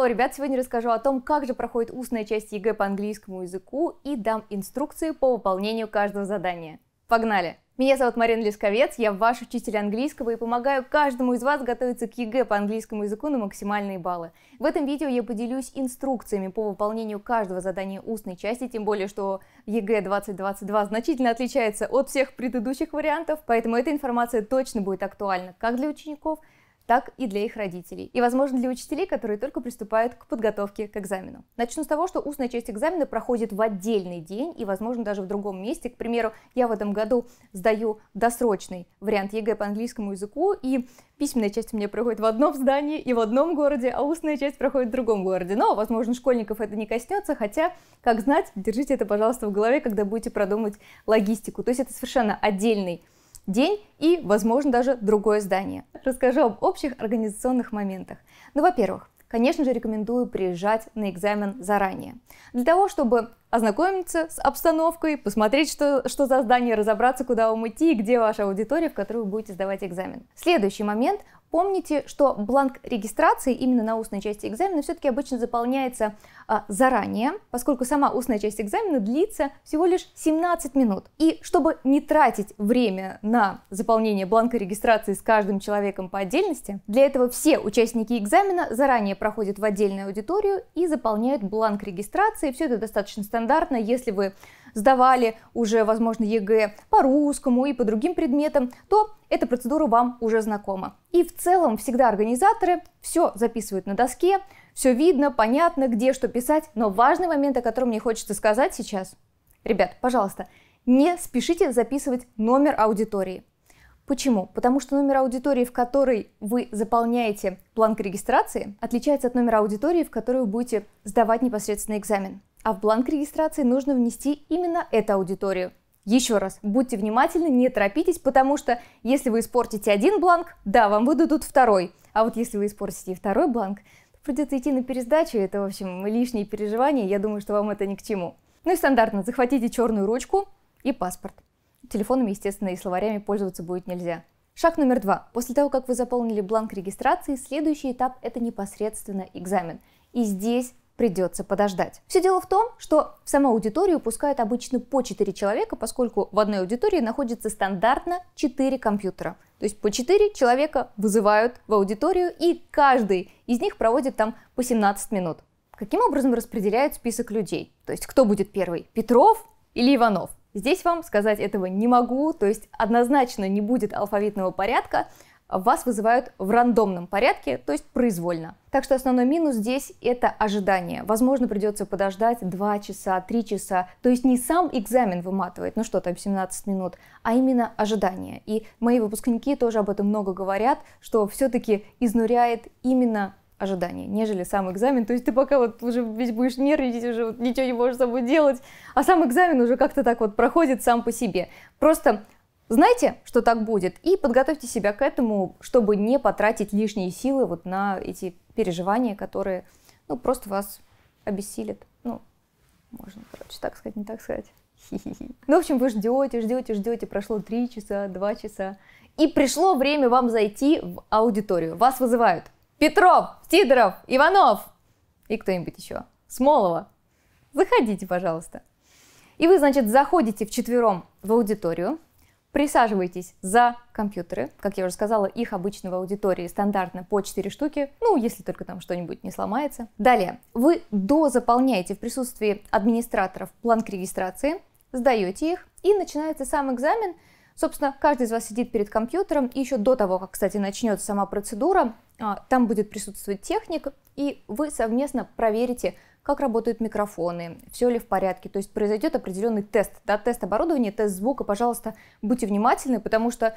Hello, ребят! Сегодня расскажу о том, как же проходит устная часть ЕГЭ по английскому языку и дам инструкции по выполнению каждого задания. Погнали! Меня зовут Марина Лисковец, я ваш учитель английского и помогаю каждому из вас готовиться к ЕГЭ по английскому языку на максимальные баллы. В этом видео я поделюсь инструкциями по выполнению каждого задания устной части, тем более, что ЕГЭ 2022 значительно отличается от всех предыдущих вариантов, поэтому эта информация точно будет актуальна как для учеников, так и для их родителей, и, возможно, для учителей, которые только приступают к подготовке к экзамену. Начну с того, что устная часть экзамена проходит в отдельный день и, возможно, даже в другом месте. К примеру, я в этом году сдаю досрочный вариант ЕГЭ по английскому языку, и письменная часть у меня проходит в одном здании и в одном городе, а устная часть проходит в другом городе. Но, возможно, школьников это не коснется, хотя, как знать, держите это, пожалуйста, в голове, когда будете продумывать логистику. То есть это совершенно отдельный день и, возможно, даже другое здание. Расскажу об общих организационных моментах. Ну, во-первых, конечно же, рекомендую приезжать на экзамен заранее. Для того, чтобы ознакомиться с обстановкой, посмотреть, что, что за здание, разобраться, куда вам идти и где ваша аудитория, в которую вы будете сдавать экзамен. Следующий момент Помните, что бланк регистрации именно на устной части экзамена все-таки обычно заполняется а, заранее, поскольку сама устная часть экзамена длится всего лишь 17 минут. И чтобы не тратить время на заполнение бланка регистрации с каждым человеком по отдельности, для этого все участники экзамена заранее проходят в отдельную аудиторию и заполняют бланк регистрации. Все это достаточно стандартно, если вы сдавали уже, возможно, ЕГЭ по русскому и по другим предметам, то эта процедура вам уже знакома. И в целом всегда организаторы все записывают на доске, все видно, понятно, где что писать, но важный момент, о котором мне хочется сказать сейчас. Ребят, пожалуйста, не спешите записывать номер аудитории. Почему? Потому что номер аудитории, в которой вы заполняете бланк регистрации, отличается от номера аудитории, в которой вы будете сдавать непосредственно экзамен а в бланк регистрации нужно внести именно эту аудиторию. Еще раз, будьте внимательны, не торопитесь, потому что если вы испортите один бланк, да, вам выдадут второй. А вот если вы испортите второй бланк, то придется идти на пересдачу, это, в общем, лишние переживания, я думаю, что вам это ни к чему. Ну и стандартно, захватите черную ручку и паспорт. Телефонами, естественно, и словарями пользоваться будет нельзя. Шаг номер два. После того, как вы заполнили бланк регистрации, следующий этап – это непосредственно экзамен. И здесь придется подождать. Все дело в том, что в саму аудиторию пускают обычно по 4 человека, поскольку в одной аудитории находится стандартно 4 компьютера. То есть по 4 человека вызывают в аудиторию, и каждый из них проводит там по 17 минут. Каким образом распределяют список людей? То есть кто будет первый, Петров или Иванов? Здесь вам сказать этого не могу, то есть однозначно не будет алфавитного порядка, вас вызывают в рандомном порядке, то есть произвольно. Так что основной минус здесь – это ожидание. Возможно, придется подождать 2 часа, 3 часа. То есть не сам экзамен выматывает, ну что там, 17 минут, а именно ожидание. И мои выпускники тоже об этом много говорят, что все-таки изнуряет именно ожидание, нежели сам экзамен. То есть ты пока вот уже весь будешь нервничать, уже вот ничего не можешь с собой делать, а сам экзамен уже как-то так вот проходит сам по себе. Просто Знайте, что так будет, и подготовьте себя к этому, чтобы не потратить лишние силы вот на эти переживания, которые ну, просто вас обессилит. Ну, можно, короче, так сказать, не так сказать. Хи-хи-хи. Ну, в общем, вы ждете, ждете, ждете, прошло 3 часа, 2 часа, и пришло время вам зайти в аудиторию. Вас вызывают Петров, Сидоров, Иванов и кто-нибудь еще. Смолова. Заходите, пожалуйста. И вы, значит, заходите вчетвером в аудиторию, Присаживайтесь за компьютеры. Как я уже сказала, их обычно в аудитории стандартно по 4 штуки, ну, если только там что-нибудь не сломается. Далее, вы дозаполняете в присутствии администраторов бланк регистрации, сдаете их, и начинается сам экзамен. Собственно, каждый из вас сидит перед компьютером, и еще до того, как, кстати, начнется сама процедура, а, там будет присутствовать техник, и вы совместно проверите, как работают микрофоны, все ли в порядке. То есть произойдет определенный тест, да, тест оборудования, тест звука. Пожалуйста, будьте внимательны, потому что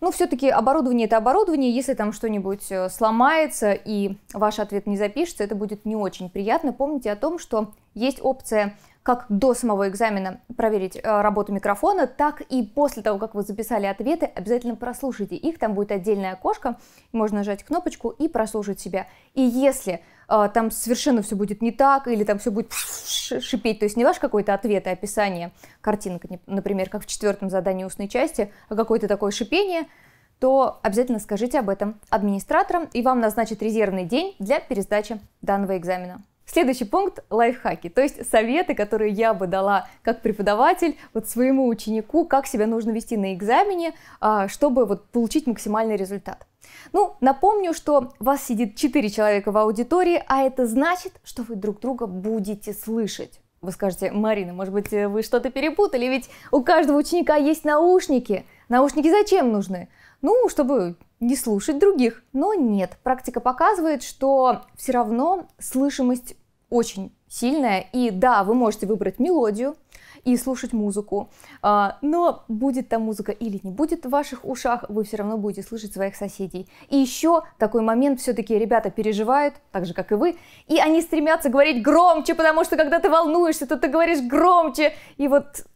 ну, все-таки оборудование это оборудование, если там что-нибудь э, сломается и ваш ответ не запишется, это будет не очень приятно. Помните о том, что есть опция как до самого экзамена проверить э, работу микрофона, так и после того, как вы записали ответы, обязательно прослушайте их, там будет отдельное окошко, можно нажать кнопочку и прослушать себя. И если а, там совершенно все будет не так, или там все будет шипеть. То есть не ваш какой-то ответ и описание картинок, например, как в четвертом задании устной части, а какое-то такое шипение, то обязательно скажите об этом администраторам, и вам назначат резервный день для пересдачи данного экзамена. Следующий пункт – лайфхаки, то есть советы, которые я бы дала как преподаватель вот своему ученику, как себя нужно вести на экзамене, а, чтобы вот получить максимальный результат. Ну, напомню, что вас сидит 4 человека в аудитории, а это значит, что вы друг друга будете слышать. Вы скажете, Марина, может быть, э, вы что-то перепутали, ведь у каждого ученика есть наушники. Наушники зачем нужны? Ну, чтобы не слушать других. Но нет, практика показывает, что все равно слышимость очень сильная. И да, вы можете выбрать мелодию и слушать музыку, а, но будет там музыка или не будет в ваших ушах, вы все равно будете слышать своих соседей. И еще такой момент все-таки ребята переживают, так же как и вы, и они стремятся говорить громче, потому что когда ты волнуешься, то ты говоришь громче, и вот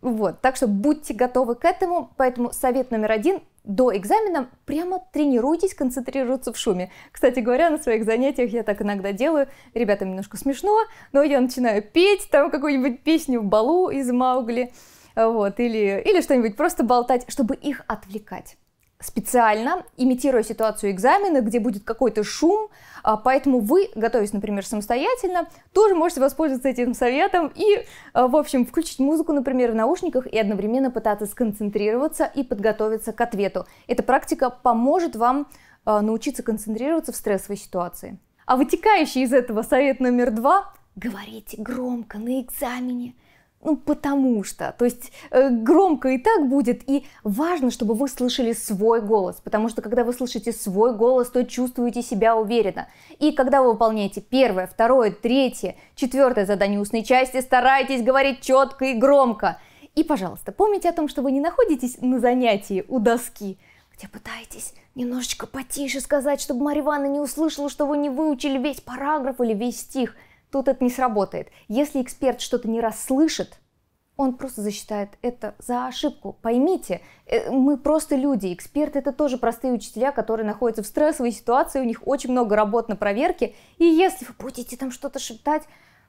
вот, так что будьте готовы к этому, поэтому совет номер один – до экзамена прямо тренируйтесь концентрироваться в шуме. Кстати говоря, на своих занятиях я так иногда делаю. Ребятам немножко смешно, но я начинаю петь там какую-нибудь песню Балу из Маугли, вот, или, или что-нибудь просто болтать, чтобы их отвлекать специально имитируя ситуацию экзамена, где будет какой-то шум, а, поэтому вы, готовясь, например, самостоятельно, тоже можете воспользоваться этим советом и, а, в общем, включить музыку, например, в наушниках и одновременно пытаться сконцентрироваться и подготовиться к ответу. Эта практика поможет вам а, научиться концентрироваться в стрессовой ситуации. А вытекающий из этого совет номер два – говорите громко на экзамене – ну, потому что. То есть э, громко и так будет, и важно, чтобы вы слышали свой голос, потому что когда вы слышите свой голос, то чувствуете себя уверенно. И когда вы выполняете первое, второе, третье, четвертое задание устной части, старайтесь говорить четко и громко. И, пожалуйста, помните о том, что вы не находитесь на занятии у доски, где пытаетесь немножечко потише сказать, чтобы Марья Ивановна не услышала, что вы не выучили весь параграф или весь стих – Тут это не сработает. Если эксперт что-то не расслышит, он просто засчитает это за ошибку. Поймите, э, мы просто люди, эксперты это тоже простые учителя, которые находятся в стрессовой ситуации, у них очень много работ на проверке, и если вы будете там что-то шептать,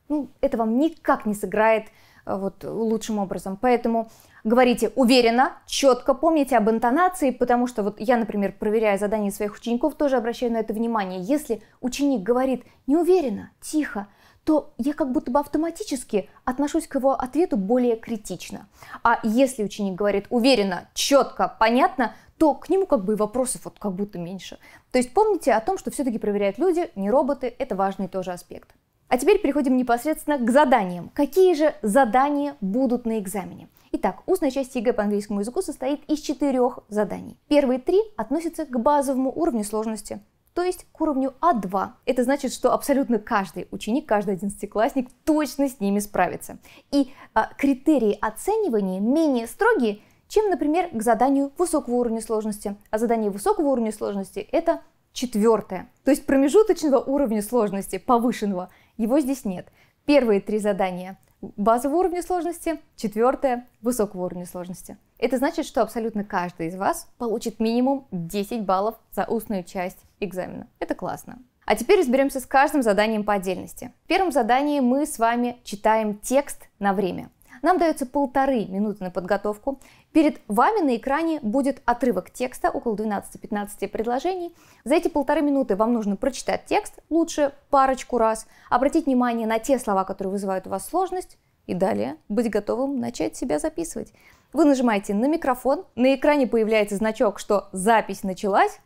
ну, это вам никак не сыграет э, вот лучшим образом. Поэтому говорите уверенно, четко, помните об интонации, потому что вот я, например, проверяя задания своих учеников, тоже обращаю на это внимание. Если ученик говорит неуверенно, тихо, то я как будто бы автоматически отношусь к его ответу более критично. А если ученик говорит уверенно, четко, понятно, то к нему как бы и вопросов вот как будто меньше. То есть помните о том, что все-таки проверяют люди, не роботы, это важный тоже аспект. А теперь переходим непосредственно к заданиям. Какие же задания будут на экзамене? Итак, устная часть ЕГЭ по английскому языку состоит из четырех заданий. Первые три относятся к базовому уровню сложности то есть к уровню А2. Это значит, что абсолютно каждый ученик, каждый одиннадцатиклассник точно с ними справится. И а, критерии оценивания менее строгие, чем, например, к заданию высокого уровня сложности. А задание высокого уровня сложности – это четвертое. То есть промежуточного уровня сложности, повышенного, его здесь нет. Первые три задания базового уровня сложности, четвертое высокого уровня сложности. Это значит, что абсолютно каждый из вас получит минимум 10 баллов за устную часть экзамена. Это классно. А теперь разберемся с каждым заданием по отдельности. В первом задании мы с вами читаем текст на время. Нам дается полторы минуты на подготовку. Перед вами на экране будет отрывок текста, около 12-15 предложений. За эти полторы минуты вам нужно прочитать текст, лучше парочку раз, обратить внимание на те слова, которые вызывают у вас сложность, и далее быть готовым начать себя записывать. Вы нажимаете на микрофон, на экране появляется значок, что запись началась,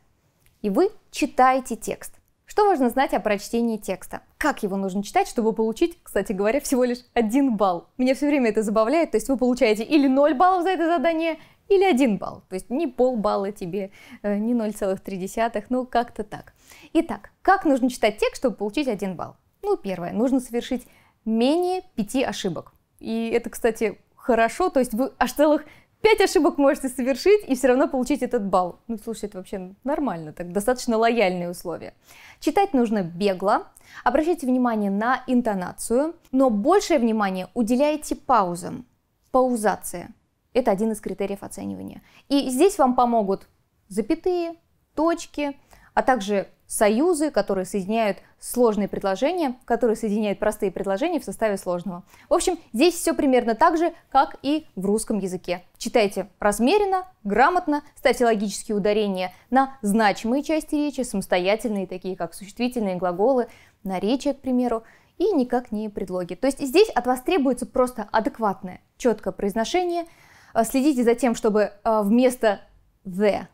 и вы читаете текст. Что важно знать о прочтении текста? Как его нужно читать, чтобы получить, кстати говоря, всего лишь один балл? Меня все время это забавляет, то есть вы получаете или 0 баллов за это задание, или один балл. То есть не полбалла тебе, э, не 0,3, ну как-то так. Итак, как нужно читать текст, чтобы получить один балл? Ну, первое, нужно совершить менее пяти ошибок. И это, кстати, хорошо, то есть вы аж целых пять ошибок можете совершить и все равно получить этот балл. Ну, слушай, это вообще нормально, так достаточно лояльные условия. Читать нужно бегло, обращайте внимание на интонацию, но большее внимание уделяйте паузам. Паузация – это один из критериев оценивания. И здесь вам помогут запятые, точки, а также союзы, которые соединяют сложные предложения, которые соединяют простые предложения в составе сложного. В общем, здесь все примерно так же, как и в русском языке. Читайте размеренно, грамотно, ставьте логические ударения на значимые части речи, самостоятельные, такие как существительные, глаголы, наречия, к примеру, и никак не предлоги. То есть здесь от вас требуется просто адекватное, четкое произношение. Э, следите за тем, чтобы э, вместо the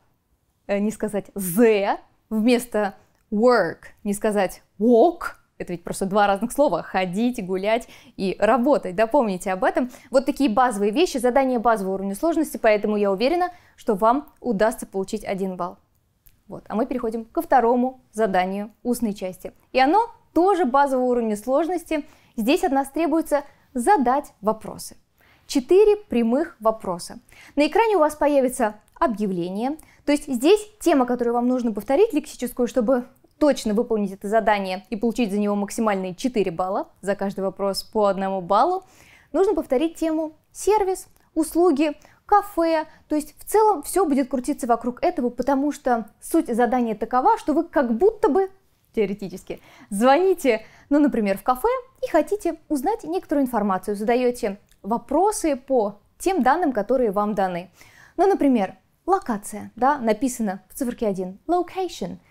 э, не сказать the, вместо work, не сказать walk, это ведь просто два разных слова. Ходить, гулять и работать. Да, помните об этом. Вот такие базовые вещи, задания базового уровня сложности, поэтому я уверена, что вам удастся получить один балл. Вот. А мы переходим ко второму заданию устной части. И оно тоже базового уровня сложности. Здесь от нас требуется задать вопросы. Четыре прямых вопроса. На экране у вас появится объявление. То есть здесь тема, которую вам нужно повторить лексическую, чтобы точно выполнить это задание и получить за него максимальные 4 балла, за каждый вопрос по одному баллу, нужно повторить тему сервис, услуги, кафе. То есть в целом все будет крутиться вокруг этого, потому что суть задания такова, что вы как будто бы теоретически звоните, ну, например, в кафе и хотите узнать некоторую информацию, задаете вопросы по тем данным, которые вам даны. Ну, например, локация, да, написано в циферке 1, location –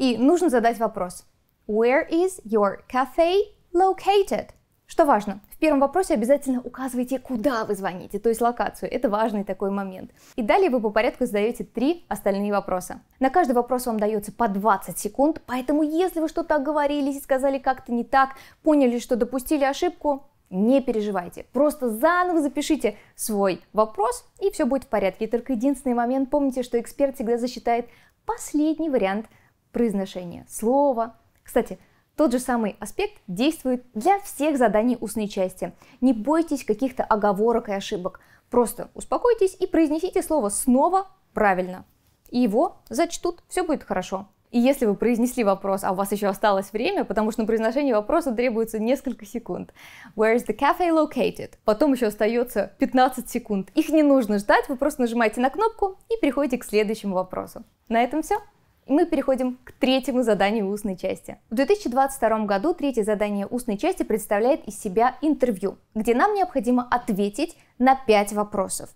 и нужно задать вопрос. Where is your cafe located? Что важно, в первом вопросе обязательно указывайте, куда вы звоните, то есть локацию. Это важный такой момент. И далее вы по порядку задаете три остальные вопроса. На каждый вопрос вам дается по 20 секунд, поэтому если вы что-то оговорились, и сказали как-то не так, поняли, что допустили ошибку, не переживайте, просто заново запишите свой вопрос, и все будет в порядке. И только единственный момент, помните, что эксперт всегда засчитает последний вариант произношение слова. Кстати, тот же самый аспект действует для всех заданий устной части. Не бойтесь каких-то оговорок и ошибок. Просто успокойтесь и произнесите слово снова правильно. И его зачтут, все будет хорошо. И если вы произнесли вопрос, а у вас еще осталось время, потому что на произношение вопроса требуется несколько секунд. Where is the cafe located? Потом еще остается 15 секунд. Их не нужно ждать, вы просто нажимаете на кнопку и переходите к следующему вопросу. На этом все мы переходим к третьему заданию устной части. В 2022 году третье задание устной части представляет из себя интервью, где нам необходимо ответить на пять вопросов.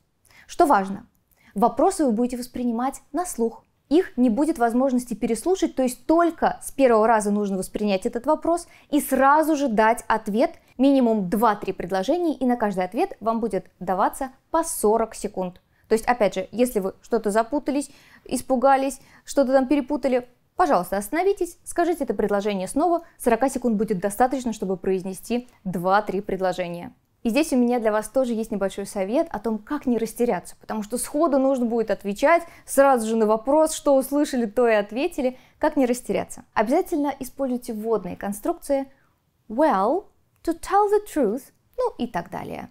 Что важно, вопросы вы будете воспринимать на слух. Их не будет возможности переслушать, то есть только с первого раза нужно воспринять этот вопрос и сразу же дать ответ, минимум 2-3 предложения, и на каждый ответ вам будет даваться по 40 секунд. То есть, опять же, если вы что-то запутались, испугались, что-то там перепутали, пожалуйста, остановитесь, скажите это предложение снова, 40 секунд будет достаточно, чтобы произнести 2-3 предложения. И здесь у меня для вас тоже есть небольшой совет о том, как не растеряться, потому что сходу нужно будет отвечать сразу же на вопрос, что услышали, то и ответили, как не растеряться. Обязательно используйте вводные конструкции well, to tell the truth, ну и так далее.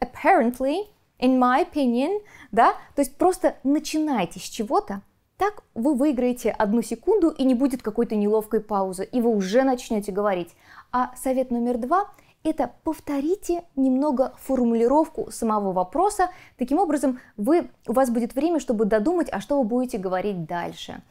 Apparently, in my opinion, да, то есть просто начинайте с чего-то, так вы выиграете одну секунду и не будет какой-то неловкой паузы, и вы уже начнете говорить. А совет номер два – это повторите немного формулировку самого вопроса. Таким образом, вы, у вас будет время, чтобы додумать, а что вы будете говорить дальше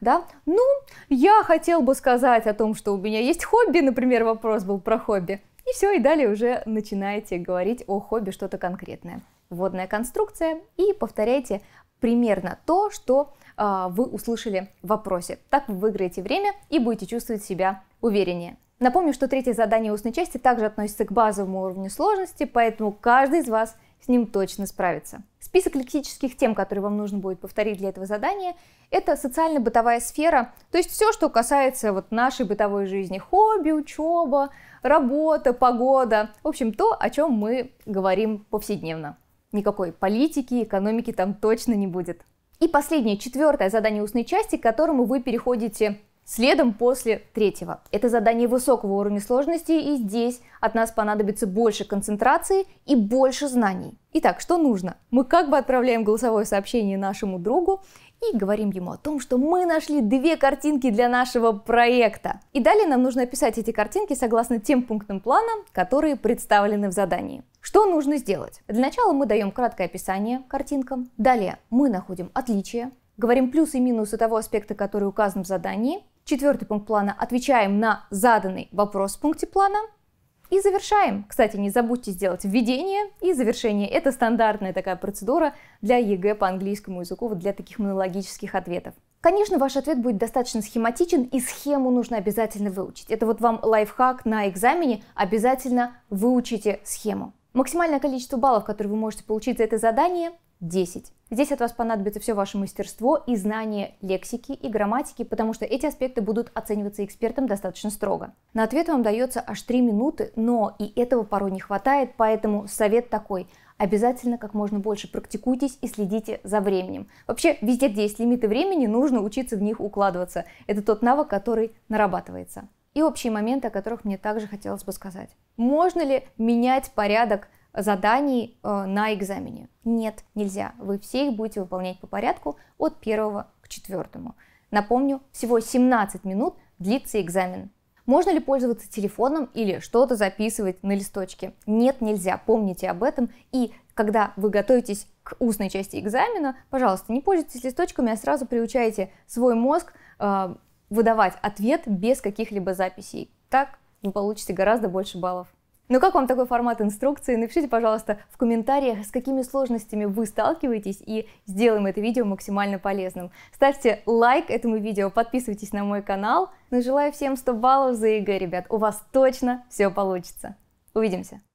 да? Ну, я хотел бы сказать о том, что у меня есть хобби, например, вопрос был про хобби. И все, и далее уже начинаете говорить о хобби что-то конкретное вводная конструкция и повторяйте примерно то, что э, вы услышали в вопросе. Так вы выиграете время и будете чувствовать себя увереннее. Напомню, что третье задание устной части также относится к базовому уровню сложности, поэтому каждый из вас с ним точно справится. Список лексических тем, которые вам нужно будет повторить для этого задания, это социально-бытовая сфера, то есть все, что касается вот нашей бытовой жизни, хобби, учеба, работа, погода, в общем, то, о чем мы говорим повседневно. Никакой политики, экономики там точно не будет. И последнее, четвертое задание устной части, к которому вы переходите Следом после третьего. Это задание высокого уровня сложности, и здесь от нас понадобится больше концентрации и больше знаний. Итак, что нужно? Мы как бы отправляем голосовое сообщение нашему другу и говорим ему о том, что мы нашли две картинки для нашего проекта. И далее нам нужно описать эти картинки согласно тем пунктам плана, которые представлены в задании. Что нужно сделать? Для начала мы даем краткое описание картинкам. Далее мы находим отличия, говорим плюсы и минусы того аспекта, который указан в задании, Четвертый пункт плана. Отвечаем на заданный вопрос в пункте плана. И завершаем. Кстати, не забудьте сделать введение и завершение. Это стандартная такая процедура для ЕГЭ по английскому языку, вот для таких монологических ответов. Конечно, ваш ответ будет достаточно схематичен, и схему нужно обязательно выучить. Это вот вам лайфхак на экзамене, обязательно выучите схему. Максимальное количество баллов, которые вы можете получить за это задание, 10. Здесь от вас понадобится все ваше мастерство и знание лексики и грамматики, потому что эти аспекты будут оцениваться экспертом достаточно строго. На ответ вам дается аж 3 минуты, но и этого порой не хватает, поэтому совет такой – обязательно как можно больше практикуйтесь и следите за временем. Вообще, везде, где есть лимиты времени, нужно учиться в них укладываться. Это тот навык, который нарабатывается. И общие моменты, о которых мне также хотелось бы сказать. Можно ли менять порядок заданий э, на экзамене. Нет, нельзя. Вы все их будете выполнять по порядку от первого к четвертому. Напомню, всего 17 минут длится экзамен. Можно ли пользоваться телефоном или что-то записывать на листочке? Нет, нельзя. Помните об этом. И когда вы готовитесь к устной части экзамена, пожалуйста, не пользуйтесь листочками, а сразу приучайте свой мозг э, выдавать ответ без каких-либо записей. Так вы получите гораздо больше баллов. Ну как вам такой формат инструкции? Напишите, пожалуйста, в комментариях, с какими сложностями вы сталкиваетесь, и сделаем это видео максимально полезным. Ставьте лайк этому видео, подписывайтесь на мой канал. Ну желаю всем 100 баллов за ЕГЭ, ребят, у вас точно все получится. Увидимся!